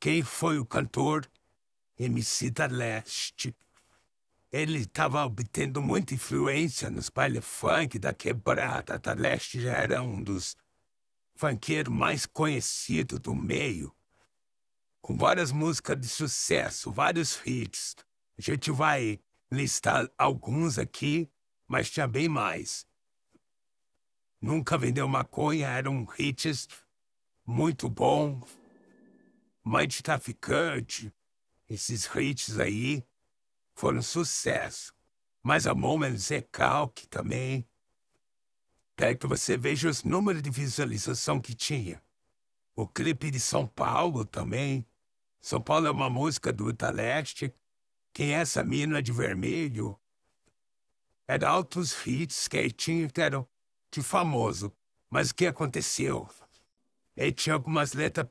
Quem foi o cantor? MC da Leste. Ele estava obtendo muita influência nos baile funk da quebrada da Leste, já era um dos funkeiros mais conhecidos do meio. Com várias músicas de sucesso, vários hits. A gente vai listar alguns aqui, mas tinha bem mais. Nunca vendeu maconha, um hits muito bom, mãe de traficante. Esses hits aí foram sucesso. Mas a Moments calque também. Quero que você veja os números de visualização que tinha. O clipe de São Paulo também. São Paulo é uma música do Italeste. Quem é essa mina de vermelho? Era altos hits que aí tinha que eram de famoso. Mas o que aconteceu? Ele tinha algumas letras